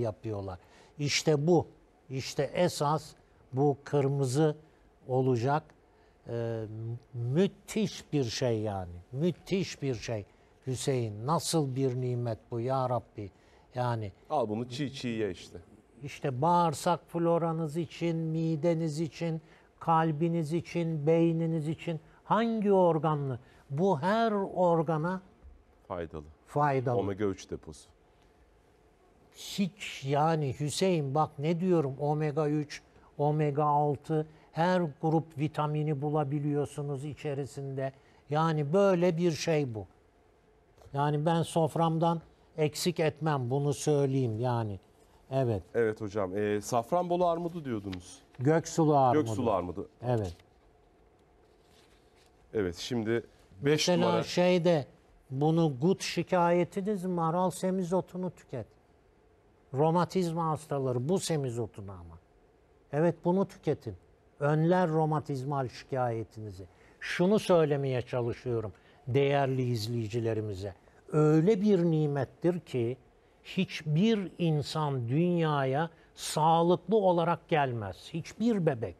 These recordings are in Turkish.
yapıyorlar. İşte bu, işte esas bu kırmızı olacak ee, müthiş bir şey yani. Müthiş bir şey. Hüseyin nasıl bir nimet bu ya Rabbi. Yani al bunu çiğ çiğ ye işte. İşte bağırsak floranız için, mideniz için, kalbiniz için, beyniniz için hangi organlı? Bu her organa faydalı. Faydalı. Omega 3 deposu hiç yani Hüseyin bak ne diyorum omega 3, omega 6 her grup vitamini bulabiliyorsunuz içerisinde. Yani böyle bir şey bu. Yani ben soframdan eksik etmem bunu söyleyeyim yani. Evet. Evet hocam. E, Safranbolu armudu diyordunuz. Göksulu armudu. Göksulu armudu. Evet. Evet şimdi 5 Mesela numara... şeyde bunu gut şikayetiniz maral semizotunu tüket romatizma hastaları bu semizotunu ama. Evet bunu tüketin. Önler romatizmal şikayetinizi. Şunu söylemeye çalışıyorum değerli izleyicilerimize. Öyle bir nimettir ki hiçbir insan dünyaya sağlıklı olarak gelmez. Hiçbir bebek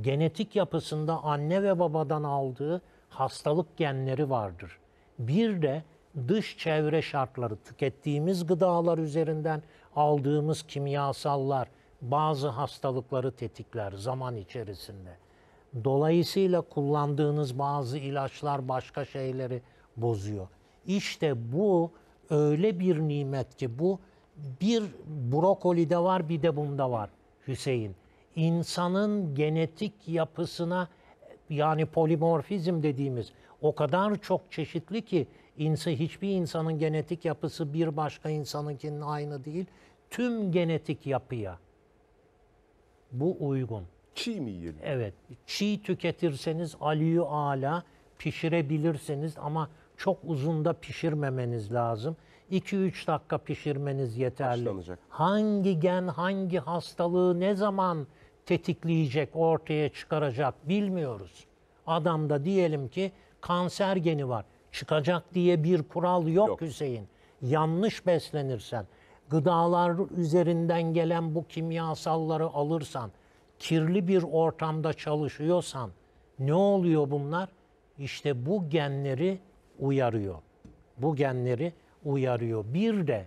genetik yapısında anne ve babadan aldığı hastalık genleri vardır. Bir de dış çevre şartları, tükettiğimiz gıdalar üzerinden aldığımız kimyasallar bazı hastalıkları tetikler zaman içerisinde. Dolayısıyla kullandığınız bazı ilaçlar başka şeyleri bozuyor. İşte bu öyle bir nimet ki bu bir brokoli de var bir de bunda var Hüseyin. İnsanın genetik yapısına yani polimorfizm dediğimiz o kadar çok çeşitli ki insi hiçbir insanın genetik yapısı bir başka insanınkinin aynı değil. Tüm genetik yapıya bu uygun. Çiğ mi yiyelim? Evet. Çiğ tüketirseniz aliyü ala pişirebilirsiniz ama çok uzunda pişirmemeniz lazım. 2-3 dakika pişirmeniz yeterli. Haşlanacak. Hangi gen, hangi hastalığı, ne zaman tetikleyecek, ortaya çıkaracak bilmiyoruz. Adamda diyelim ki kanser geni var. Çıkacak diye bir kural yok, yok. Hüseyin. Yanlış beslenirsen, gıdalar üzerinden gelen bu kimyasalları alırsan, kirli bir ortamda çalışıyorsan ne oluyor bunlar? İşte bu genleri uyarıyor. Bu genleri uyarıyor. Bir de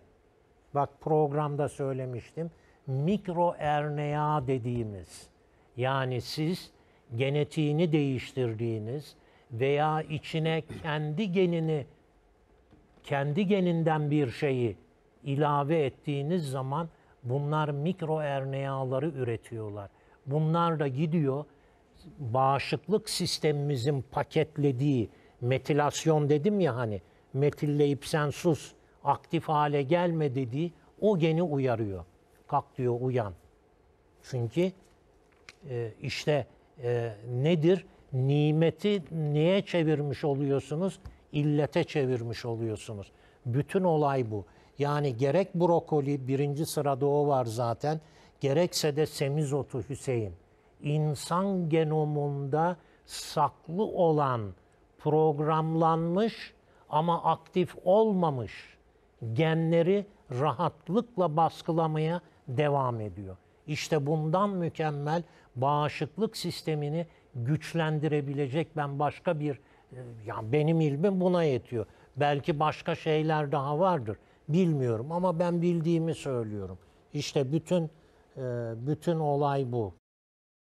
bak programda söylemiştim mikro RNA dediğimiz yani siz genetiğini değiştirdiğiniz veya içine kendi genini kendi geninden bir şeyi ilave ettiğiniz zaman bunlar mikro RNA'ları üretiyorlar. Bunlar da gidiyor bağışıklık sistemimizin paketlediği metilasyon dedim ya hani metilleyip sen sus aktif hale gelme dediği o geni uyarıyor kalk diyor uyan. Çünkü e, işte e, nedir? Nimeti niye çevirmiş oluyorsunuz? İllete çevirmiş oluyorsunuz. Bütün olay bu. Yani gerek brokoli birinci sırada o var zaten. Gerekse de semizotu Hüseyin. İnsan genomunda saklı olan programlanmış ama aktif olmamış genleri rahatlıkla baskılamaya devam ediyor. İşte bundan mükemmel bağışıklık sistemini güçlendirebilecek ben başka bir e, yani benim ilmim buna yetiyor. Belki başka şeyler daha vardır. Bilmiyorum ama ben bildiğimi söylüyorum. İşte bütün e, bütün olay bu.